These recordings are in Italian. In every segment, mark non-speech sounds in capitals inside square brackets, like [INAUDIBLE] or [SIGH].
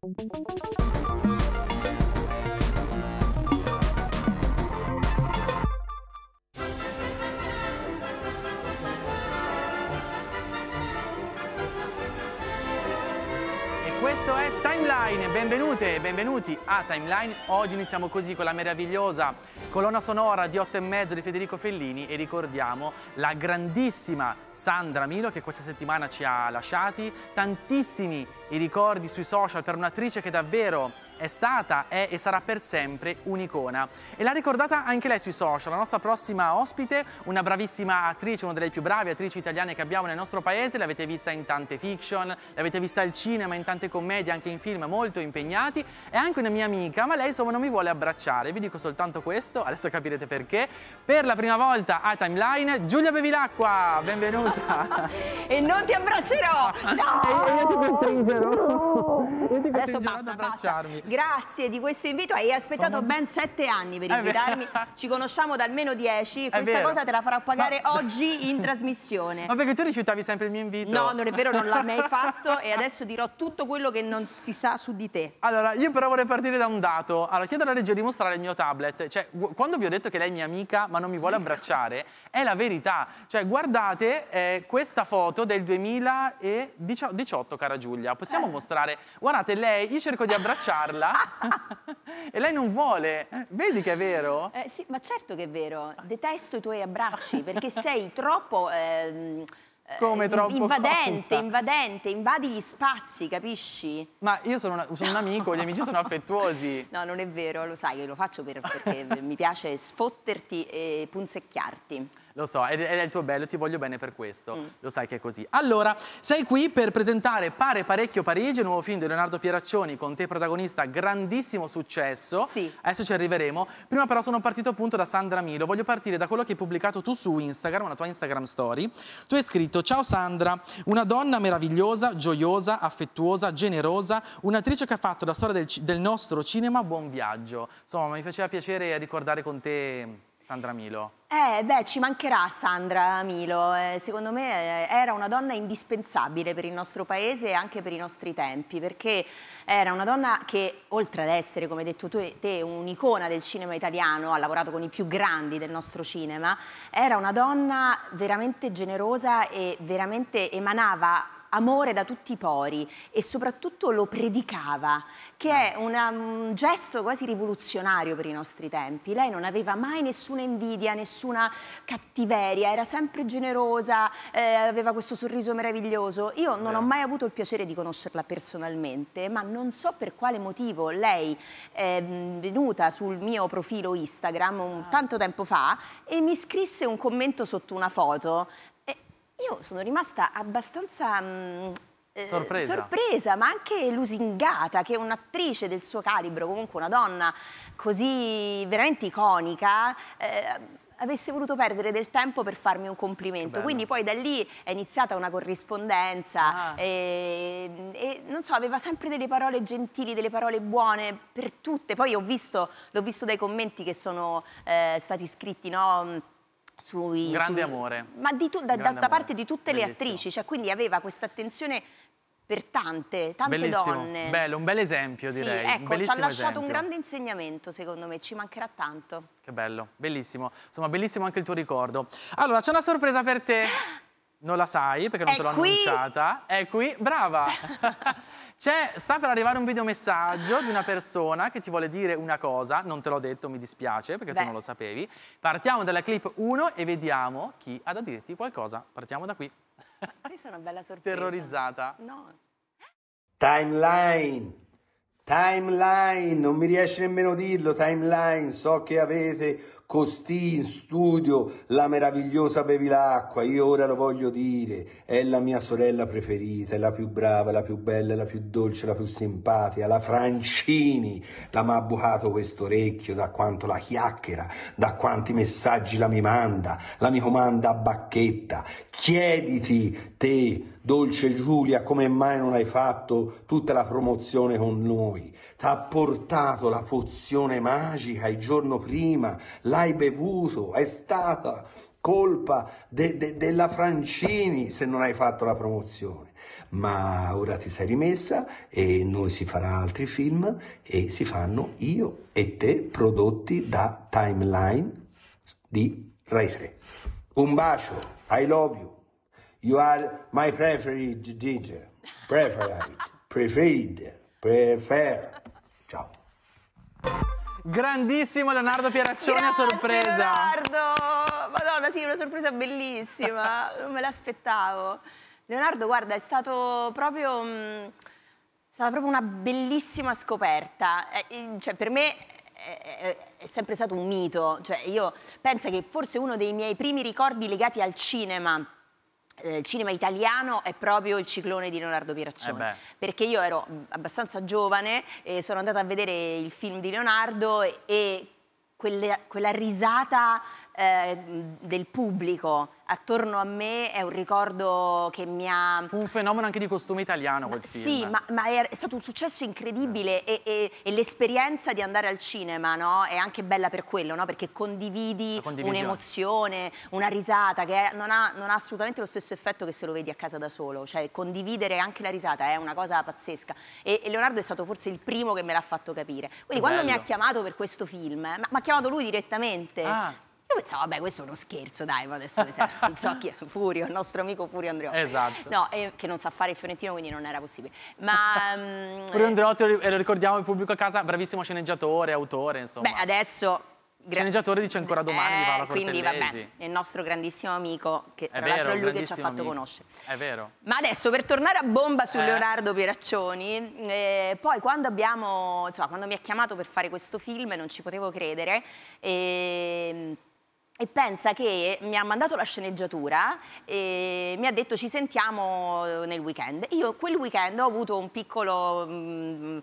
Thank you. questo è Timeline, benvenute e benvenuti a Timeline. Oggi iniziamo così con la meravigliosa colonna sonora di 8 e mezzo di Federico Fellini e ricordiamo la grandissima Sandra Milo che questa settimana ci ha lasciati, tantissimi i ricordi sui social per un'attrice che davvero è stata, è e sarà per sempre un'icona. E l'ha ricordata anche lei sui social, la nostra prossima ospite, una bravissima attrice, una delle più brave attrici italiane che abbiamo nel nostro paese, l'avete vista in tante fiction, l'avete vista al cinema, in tante commedie, anche in film molto impegnati, è anche una mia amica, ma lei insomma non mi vuole abbracciare, vi dico soltanto questo, adesso capirete perché. Per la prima volta a Timeline, Giulia Bevilacqua, benvenuta! [LAUGHS] e non ti abbraccerò! [LAUGHS] No! E io ti costringerò! No! anni per Adesso basta, ad abbracciarmi. Basta. Grazie di questo invito. Hai aspettato Sono... ben sette anni per invitarmi. Ci conosciamo da almeno dieci. Questa cosa te la farò pagare Ma... oggi in trasmissione. Ma perché tu rifiutavi sempre il mio invito? No, non è vero, non l'ha mai [LAUGHS] fatto e adesso dirò tutto quello che non si sa su di te. Allora, io però vorrei partire da un dato. Allora, chiedo alla regia di mostrare il mio tablet. Cioè, quando vi ho detto che lei è mia amica ma non mi vuole abbracciare, [LAUGHS] è la verità. Cioè, guardate eh, questa foto del 2018, cara Giulia. Possiamo eh. mostrare? Guardate, lei, io cerco di abbracciarla [LAUGHS] e lei non vuole. Vedi che è vero? Eh, sì, ma certo che è vero. Detesto i tuoi abbracci perché sei troppo... Ehm, eh, come troppo invadente, costa. invadente, invadi gli spazi, capisci? Ma io sono, una, sono un amico, gli amici sono affettuosi. [LAUGHS] No, non è vero, lo sai, io lo faccio per, perché mi piace sfotterti e punzecchiarti lo so, è, è, il tuo bello, ti voglio bene per questo, mm. lo sai che è così. Allora, sei qui per presentare Pare parecchio Parigi, il nuovo film di Leonardo Pieraccioni, con te protagonista, grandissimo successo. Sì. Adesso ci arriveremo. Prima però sono partito appunto da Sandra Milo, voglio partire da quello che hai pubblicato tu su Instagram, una tua Instagram story. Tu hai scritto, ciao Sandra, una donna meravigliosa, gioiosa, affettuosa, generosa, un'attrice che ha fatto la storia del, del nostro cinema buon viaggio. Insomma, mi faceva piacere ricordare con te Sandra Milo. Eh, beh, ci mancherà Sandra Milo. Eh, secondo me eh, era una donna indispensabile per il nostro paese e anche per i nostri tempi, perché era una donna che, oltre ad essere, come hai detto tu, te, un'icona del cinema italiano, ha lavorato con i più grandi del nostro cinema, era una donna veramente generosa e veramente emanava amore da tutti i pori e soprattutto lo predicava, che è mm. una, un mm, gesto quasi rivoluzionario per i nostri tempi. Lei non aveva mai nessuna invidia, nessuna cattiveria, era sempre generosa, eh, aveva questo sorriso meraviglioso. Io non Beh. ho mai avuto il piacere di conoscerla personalmente, ma non so per quale motivo lei è mm, venuta sul mio profilo Instagram un, ah. tanto tempo fa e mi scrisse un commento sotto una foto io sono rimasta abbastanza... Mh, mm, eh, Sorpresa. Eh, sorpresa. ma anche lusingata che un'attrice del suo calibro, comunque una donna così veramente iconica, eh, avesse voluto perdere del tempo per farmi un complimento. Quindi poi da lì è iniziata una corrispondenza ah. e, e, non so, aveva sempre delle parole gentili, delle parole buone per tutte. Poi ho visto, l'ho visto dai commenti che sono eh, stati scritti, no? Sui, grande sui, amore. Ma di tu, da, da amore. parte di tutte Bellissimo. le attrici, cioè quindi aveva questa attenzione per tante, tante Bellissimo. donne. Bello, un bel esempio sì, direi. Ecco, ci ha lasciato esempio. un grande insegnamento secondo me, ci mancherà tanto. Che bello, bellissimo. Insomma, bellissimo anche il tuo ricordo. Allora, c'è una sorpresa per te. [GASPS] Non la sai perché non è te l'ho annunciata. È qui, brava. [LAUGHS] C'è, cioè, sta per arrivare un videomessaggio di una persona che ti vuole dire una cosa, non te l'ho detto, mi dispiace perché Beh. tu non lo sapevi. Partiamo dalla clip 1 e vediamo chi ha da dirti qualcosa. Partiamo da qui. Questa è una bella sorpresa. Terrorizzata. No. Timeline. Timeline, non mi riesce nemmeno a dirlo, timeline, so che avete costì in studio la meravigliosa Bevilacqua, io ora lo voglio dire, è la mia sorella preferita, è la più brava, la più bella, la più dolce, la più simpatica, la Francini, la m'ha bucato questo orecchio da quanto la chiacchiera, da quanti messaggi la mi manda, la mi comanda a bacchetta, chiediti te Dolce Giulia, come mai non hai fatto tutta la promozione con noi? T'ha portato la pozione magica il giorno prima, l'hai bevuto, è stata colpa de, de, della Francini se non hai fatto la promozione. Ma ora ti sei rimessa e noi si farà altri film e si fanno io e te prodotti da Timeline di Rai 3. Un bacio, I love you. You are my preferred teacher. Preferred. Preferred. Prefer. Ciao. Grandissimo Leonardo Pieraccioni a sorpresa. Leonardo! Madonna, sì, una sorpresa bellissima. non me l'aspettavo. Leonardo, guarda, è stato proprio... Mh, mm, è stata proprio una bellissima scoperta. Eh, cioè, per me è sempre stato un mito, cioè io penso che forse uno dei miei primi ricordi legati al cinema eh, il cinema italiano è proprio il ciclone di Leonardo Piraccione eh perché io ero abbastanza giovane e sono andata a vedere il film di Leonardo e quella, quella risata eh, del pubblico attorno a me è un ricordo che mi ha... Fu un fenomeno anche di costume italiano quel film. Sì, ma, ma è stato un successo incredibile e, e, e l'esperienza di andare al cinema no? è anche bella per quello, no? perché condividi un'emozione, una risata che è, non, ha, non, ha, assolutamente lo stesso effetto che se lo vedi a casa da solo, cioè condividere anche la risata è una cosa pazzesca e, e Leonardo è stato forse il primo che me l'ha fatto capire. Quindi quando mi ha chiamato per questo film, ma, ha chiamato lui direttamente, ah io pensavo, vabbè, questo è uno scherzo, dai, ma adesso non so chi è Furio, il nostro amico Furio Andreotti. Esatto. No, eh, che non sa fare il fiorentino, quindi non era possibile. Ma... um, [LAUGHS] Furio Andreotti, lo ricordiamo il pubblico a casa, bravissimo sceneggiatore, autore, insomma. Beh, adesso sceneggiatore dice ancora domani eh, di Paola Cortellesi. Quindi vabbè, è il nostro grandissimo amico, che tra l'altro è lui che ci ha fatto amico. conoscere. È vero. Ma adesso, per tornare a bomba su eh. Leonardo Pieraccioni, eh, poi quando, abbiamo, cioè, quando mi ha chiamato per fare questo film non ci potevo credere, eh, e pensa che mi ha mandato la sceneggiatura e mi ha detto ci sentiamo eh, nel weekend. Io quel weekend ho avuto un piccolo... Mm,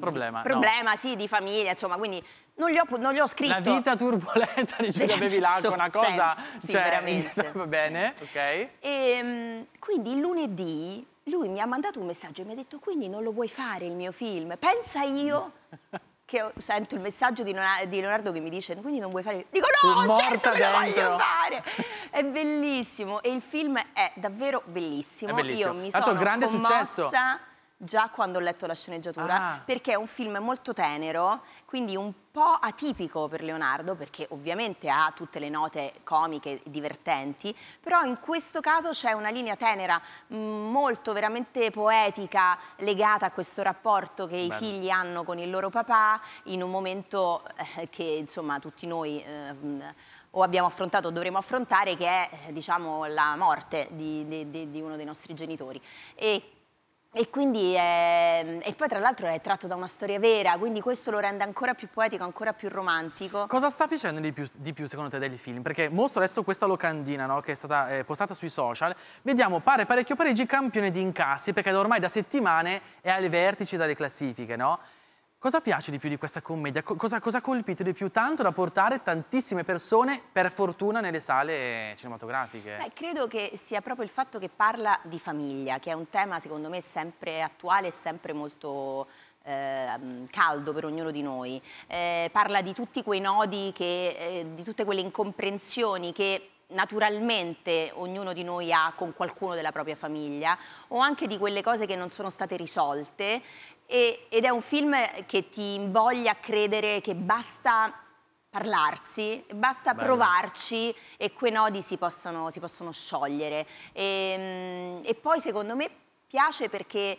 problema, mm, problema no. sì, di famiglia, insomma, quindi non gli ho, non gli ho scritto. La vita turbolenta di Giulia Bevilacqua, so, una cosa... Sì, cioè, veramente. [LAUGHS] Va bene, ok. E, ehm, quindi lunedì lui mi ha mandato un messaggio e mi ha detto quindi non lo vuoi fare il mio film? Pensa io che sento il messaggio di Leonardo che mi dice quindi non vuoi fare dico no tu certo che lo voglio fare è bellissimo e il film è davvero bellissimo, è bellissimo. io mi Tanto sono grande commossa successo già quando ho letto la sceneggiatura, ah. perché è un film molto tenero, quindi un po' atipico per Leonardo, perché ovviamente ha tutte le note comiche e divertenti, però in questo caso c'è una linea tenera mm, molto veramente poetica legata a questo rapporto che Bello. i figli hanno con il loro papà in un momento eh, che insomma tutti noi... Eh, o abbiamo affrontato o dovremo affrontare, che è eh, diciamo, la morte di, di, di, uno dei nostri genitori. E e, quindi è, ehm, e poi tra l'altro è tratto da una storia vera, quindi questo lo rende ancora più poetico, ancora più romantico. Cosa sta piacendo di più, di più secondo te del film? Perché mostro adesso questa locandina no, che è stata eh, postata sui social. Vediamo pare parecchio Parigi campione di incassi perché ormai da settimane è ai vertici delle classifiche, no? Cosa piace di più di questa commedia? Cosa, ha colpito di più tanto da portare tantissime persone, per fortuna, nelle sale cinematografiche? Beh, credo che sia proprio il fatto che parla di famiglia, che è un tema secondo me sempre attuale e sempre molto ehm, caldo per ognuno di noi. Eh, parla di tutti quei nodi, che, eh, di tutte quelle incomprensioni che naturalmente ognuno di noi ha con qualcuno della propria famiglia o anche di quelle cose che non sono state risolte e, ed è un film che ti invoglia a credere che basta parlarsi, basta Bello. provarci e quei nodi si possono, si possono sciogliere e, ehm, e poi secondo me piace perché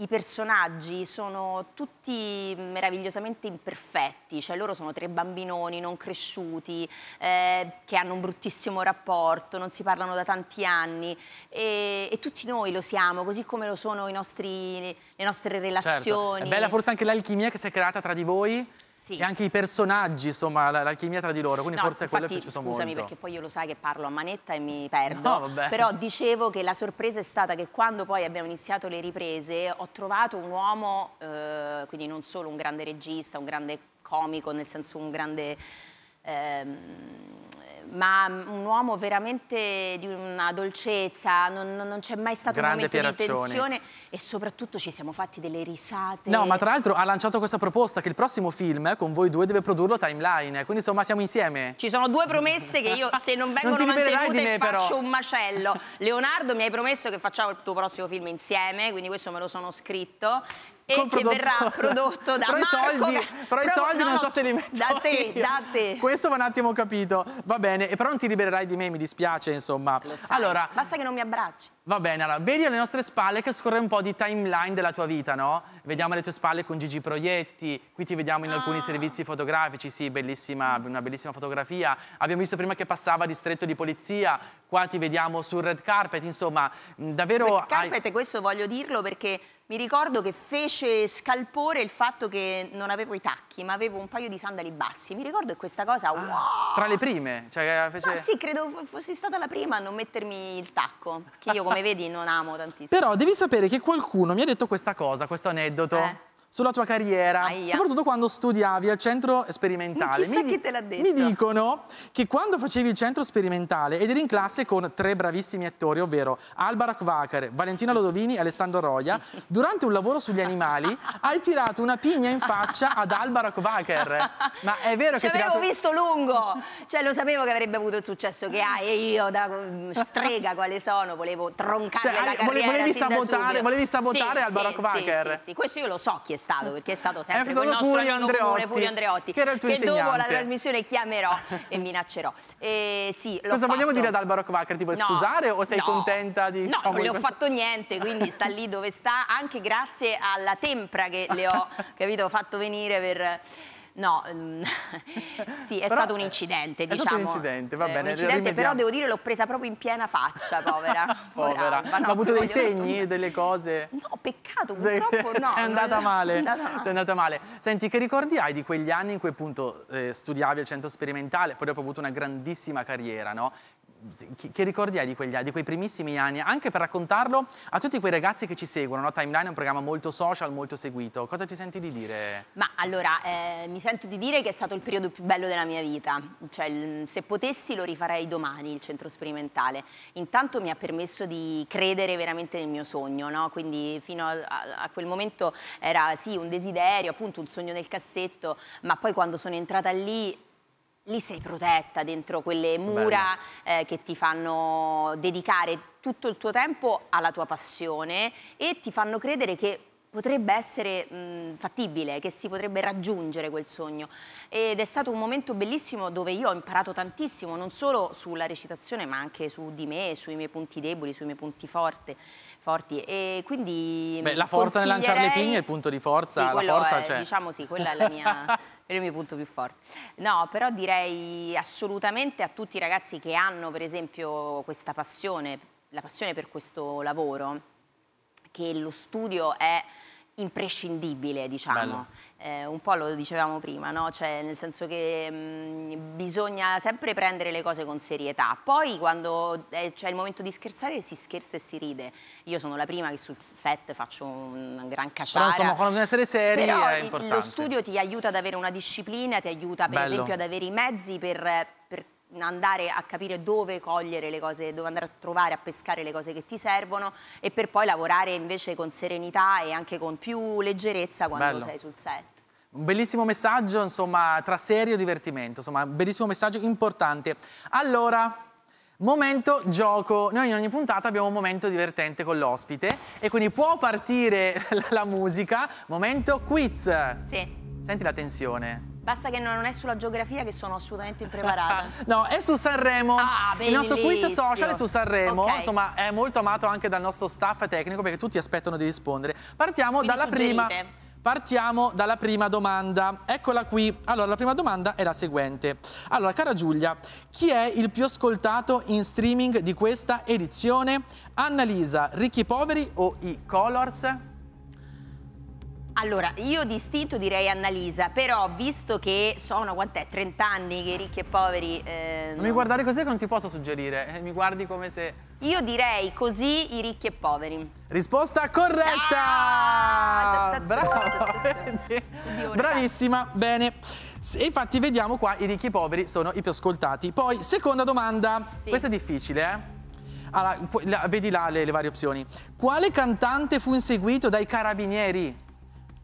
i personaggi sono tutti meravigliosamente imperfetti, cioè loro sono tre bambinoni non cresciuti, eh, che hanno un bruttissimo rapporto, non si parlano da tanti anni e, e tutti noi lo siamo, così come lo sono nostri, le nostre relazioni. Certo. È bella forse anche l'alchimia che si è creata tra di voi sì. E anche i personaggi, insomma, l'alchimia tra di loro, quindi no, forse infatti, quello è piaciuto scusami, molto. Scusami perché poi io lo sai che parlo a manetta e mi perdo. No, Però dicevo che la sorpresa è stata che quando poi abbiamo iniziato le riprese ho trovato un uomo, eh, quindi non solo un grande regista, un grande comico, nel senso un grande... Ehm, ma un uomo veramente di una dolcezza, non, non, non c'è mai stato Grande un momento Pieraccione. di tensione e soprattutto ci siamo fatti delle risate. No, ma tra l'altro ha lanciato questa proposta che il prossimo film con voi due deve produrlo Timeline, quindi insomma siamo insieme. Ci sono due promesse che io se non vengono non mantenute me, faccio però. un macello. Leonardo mi hai promesso che facciamo il tuo prossimo film insieme, quindi questo me lo sono scritto e che prodotto... verrà prodotto da [LAUGHS] però Marco. I soldi, però i soldi no, non so se li metto da te, io. da te. Questo va un attimo capito, va bene, però non ti libererai di me, mi dispiace insomma. Allora, basta che non mi abbracci. Va bene, allora, vedi alle nostre spalle che scorre un po' di timeline della tua vita, no? Vediamo alle tue spalle con Gigi Proietti, qui ti vediamo in ah. alcuni servizi fotografici, sì, bellissima, mm. una bellissima fotografia. Abbiamo visto prima che passava distretto di polizia, qua ti vediamo sul red carpet, insomma, davvero... Red carpet, hai... questo voglio dirlo perché mi ricordo che fece scalpore il fatto che non avevo i tacchi, ma avevo un paio di sandali bassi. Mi ricordo che questa cosa, ah, Tra le prime? Cioè, eh, fece... No, sì, credo fossi stata la prima a non mettermi il tacco, che io, come [LAUGHS] vedi, non amo tantissimo. Però devi sapere che qualcuno mi ha detto questa cosa, questo aneddoto. Eh sulla tua carriera, Aia. soprattutto quando studiavi al centro sperimentale. chissà mi, chi te l'ha detto. Mi dicono che quando facevi il centro sperimentale ed eri in classe con tre bravissimi attori, ovvero Alba Rakvakar, Valentina Lodovini e Alessandro Roia, [LAUGHS] durante un lavoro sugli animali hai tirato una pigna in faccia ad Alba Rakvakar. Ma è vero che... Ci avevo tirato... visto lungo! Cioè lo sapevo che avrebbe avuto il successo che hai e io da mm, strega quale sono volevo troncare cioè, la carriera volevi, sabotare, volevi sabotare, volevi sabotare sì, Alba sì, Rakvakar. Sì, sì, sì, questo io lo so chi è stato, perché è stato eh, sempre è stato nostro Furio Andreotti, comune, Furio Andreotti, che, era il tuo che dopo la trasmissione chiamerò e minaccerò. E eh, sì, Cosa fatto. vogliamo dire ad Alba Rockwacker? Ti vuoi no, scusare o sei no, contenta di... No, diciamo, non le ho questo? fatto niente, quindi sta lì dove sta, anche grazie alla tempra che le ho, [LAUGHS] capito, fatto venire per... No, mm, [LAUGHS] sì, è però, stato un incidente, diciamo. È stato un diciamo. incidente, va eh, bene. un incidente, però devo dire l'ho presa proprio in piena faccia, [LAUGHS] povera. povera. Ma no, ha avuto dei segni, non... delle cose? No, peccato, purtroppo [LAUGHS] no. è, andata non... male, è andata male. andata male. Senti, che ricordi hai di quegli anni in cui appunto eh, studiavi al centro sperimentale, poi dopo hai avuto una grandissima carriera, no? che, ricordi hai di, quegli, di quei primissimi anni? Anche per raccontarlo a tutti quei ragazzi che ci seguono, no? Timeline è un programma molto social, molto seguito, cosa ti senti di dire? Ma allora, eh, mi sento di dire che è stato il periodo più bello della mia vita, cioè se potessi lo rifarei domani il centro sperimentale, intanto mi ha permesso di credere veramente nel mio sogno, no? quindi fino a, a, quel momento era sì un desiderio, appunto un sogno nel cassetto, ma poi quando sono entrata lì lì sei protetta dentro quelle mura eh, che ti fanno dedicare tutto il tuo tempo alla tua passione e ti fanno credere che potrebbe essere mh, fattibile, che si potrebbe raggiungere quel sogno. Ed è stato un momento bellissimo dove io ho imparato tantissimo, non solo sulla recitazione, ma anche su di me, sui miei punti deboli, sui miei punti forte, forti. E quindi Beh, la forza consiglierei... nel lanciare le pigne è il punto di forza, sì, la forza è, c'è. Diciamo sì, quella è la mia... [LAUGHS] è il mio punto più forte. No, però direi assolutamente a tutti i ragazzi che hanno per esempio questa passione, la passione per questo lavoro, che lo studio è imprescindibile, diciamo. Eh, un po' lo dicevamo prima, no? cioè, nel senso che mh, mm, bisogna sempre prendere le cose con serietà. Poi quando eh, c'è il momento di scherzare si scherza e si ride. Io sono la prima che sul set faccio un gran cacciare. insomma, quando bisogna essere seri Però, è importante. Lo studio ti aiuta ad avere una disciplina, ti aiuta per Bello. esempio ad avere i mezzi per andare a capire dove cogliere le cose, dove andare a trovare, a pescare le cose che ti servono e per poi lavorare invece con serenità e anche con più leggerezza quando Bello. sei sul set. Un bellissimo messaggio, insomma, tra serio e divertimento, insomma, un bellissimo messaggio importante. Allora, Momento gioco. Noi in ogni puntata abbiamo un momento divertente con l'ospite e quindi può partire [LAUGHS] la musica. Momento quiz. Sì. Senti la tensione. Basta che non è sulla geografia che sono assolutamente impreparata. [LAUGHS] no, è su Sanremo. Ah, Il nostro quiz social è su Sanremo. Okay. Insomma, è molto amato anche dal nostro staff tecnico perché tutti aspettano di rispondere. Partiamo Quindi dalla prima. Partiamo dalla prima domanda. Eccola qui. Allora, la prima domanda è la seguente. Allora, cara Giulia, chi è il più ascoltato in streaming di questa edizione? Annalisa, Ricchi Poveri o i Colors? Allora, io di istinto direi Annalisa, però visto che sono, quant'è, 30 anni che ricchi e poveri... Eh, non, non mi guardare così che non ti posso suggerire, eh, mi guardi come se... Io direi così i ricchi e poveri. Risposta corretta! Ah! Bravissima, bene. E infatti vediamo qua i ricchi e i poveri sono i più ascoltati. Poi, seconda domanda, sì. questa è difficile, eh? Allora, vedi là le, le varie opzioni. Quale cantante fu inseguito dai carabinieri?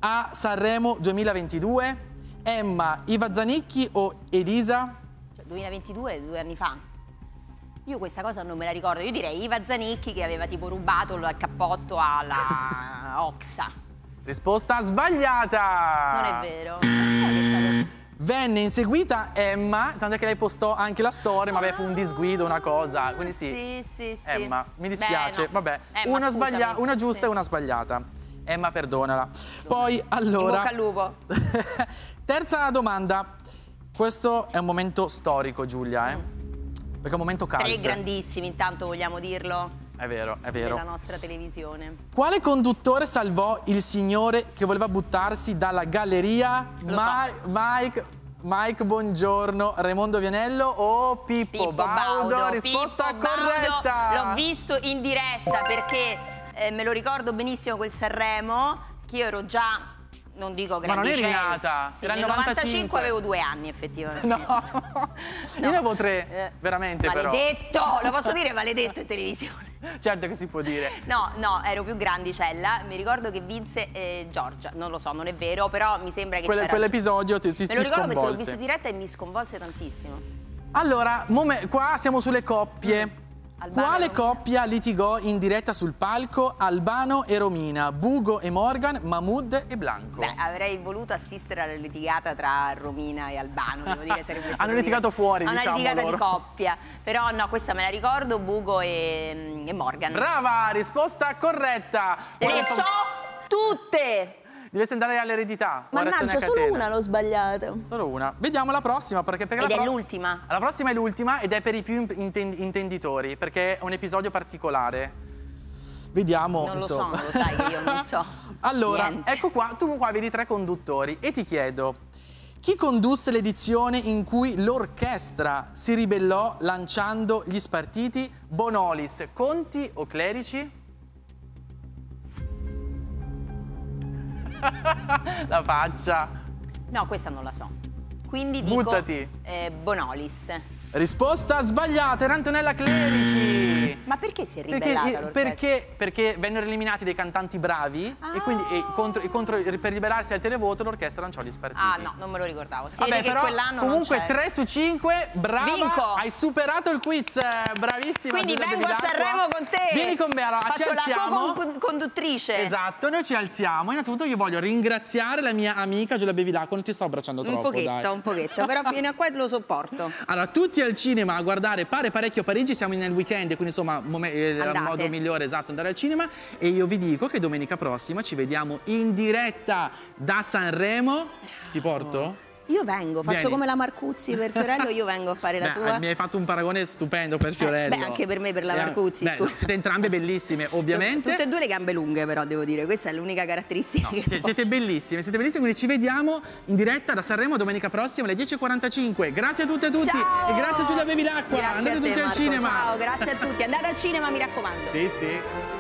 a Sanremo 2022? Emma, Iva Zanicchi o Elisa? 2022, cioè, due anni fa. Io questa cosa non me la ricordo, io direi Iva Zanicchi che aveva tipo rubato il cappotto alla [LAUGHS] Oxa. Risposta sbagliata! Non è vero. Venne inseguita Emma, tant'è che lei postò anche la storia, ma beh, fu un ah. disguido, una cosa, quindi sì. Sì, sì, sì. Emma, mi dispiace, Beh, no. vabbè. Emma, una, una, giusta sì. e una sbagliata. Emma perdonala. Poi allora... In al lupo. [LAUGHS] terza domanda. Questo è un momento storico Giulia, eh? Perché è un momento caldo. Tre grandissimi intanto vogliamo dirlo. È vero, è vero. Della nostra televisione. Quale conduttore salvò il signore che voleva buttarsi dalla galleria? Lo Ma so. Mike, Mike, buongiorno. Raimondo Vianello o Pippo, Pippo Baudo? Baudo? Risposta Pippo corretta. L'ho visto in diretta perché eh, me lo ricordo benissimo quel Sanremo, che io ero già non dico grandicella. Ma non eri nata, sì, era nel 95 avevo due anni effettivamente. No, [LAUGHS] no. io ne avevo tre, eh, veramente Maledetto, però. lo posso dire maledetto in televisione. [LAUGHS] Certo che si può dire. No, no, ero più grandicella, mi ricordo che vinse eh, Giorgia, non lo so, non è vero, però mi sembra che Quelle, Quell'episodio ti, ti, Me lo ricordo sconvolse. perché l'ho visto diretta e mi sconvolse tantissimo. Allora, qua siamo sulle coppie. Albano. Quale coppia litigò in diretta sul palco Albano e Romina, Bugo e Morgan, Mahmood e Blanco? Beh, avrei voluto assistere alla litigata tra Romina e Albano, devo dire sarebbe [LAUGHS] stato Hanno dire. litigato fuori, Hanno diciamo litigata loro. di coppia, però no, questa me la ricordo, Bugo e, mm, e Morgan. Brava, risposta corretta. Le so tutte! Dovreste andare all'eredità. Mannaggia, solo una l'ho sbagliata. Solo una. Vediamo la prossima. Perché, perché ed la è l'ultima. La prossima è l'ultima ed è per i più intenditori, perché è un episodio particolare. Vediamo. Non lo so, non lo sai, io non so. [LAUGHS] allora, Niente. ecco qua, tu qua vedi tre conduttori e ti chiedo. Chi condusse l'edizione in cui l'orchestra si ribellò lanciando gli spartiti Bonolis, Conti o Clerici? [LAUGHS] la faccia. No, questa non la so. Quindi dico Buttati. Eh, Bonolis. Risposta sbagliata, era Antonella Clerici. Ma perché si è ribellata perché, perché, perché vennero eliminati dei cantanti bravi ah. e quindi e ah. contro, e contro, per liberarsi al televoto l'orchestra lanciò gli spartiti. Ah no, non me lo ricordavo. Si Vabbè, però, comunque 3 su 5, brava, Vinco. hai superato il quiz, bravissima. Quindi Giulia vengo a Sanremo con te. Vieni con me, allora Faccio ci alziamo. la tua conduttrice Esatto, noi ci alziamo. Innanzitutto io voglio ringraziare la mia amica Giulia Bevilacqua, non ti sto abbracciando troppo, Un pochetto, dai. un pochetto, però fino a qua te lo sopporto. Allora, tutti al cinema a guardare Pare parecchio Parigi, siamo nel weekend, quindi insomma eh, il modo migliore esatto andare al cinema e io vi dico che domenica prossima ci vediamo in diretta da Sanremo. Bravo. Ti porto? Io vengo, faccio Vieni. come la Marcuzzi per Fiorello, io vengo a fare la beh, tua. Mi hai fatto un paragone stupendo per eh, Fiorello. Eh, beh, anche per me, per la eh, Marcuzzi, beh, scusa. Siete entrambe bellissime, cioè, ovviamente. Tutte e due le gambe lunghe, però, devo dire, questa è l'unica caratteristica no, che Siete bellissime, siete bellissime, quindi ci vediamo in diretta da Sanremo domenica prossima alle 10.45. Grazie a tutte e tutti. Ciao! E grazie a Giulia Bevilacqua. Andate tutti Marco, al cinema. Ciao, grazie a tutti. Andate al cinema, mi raccomando. Sì, sì.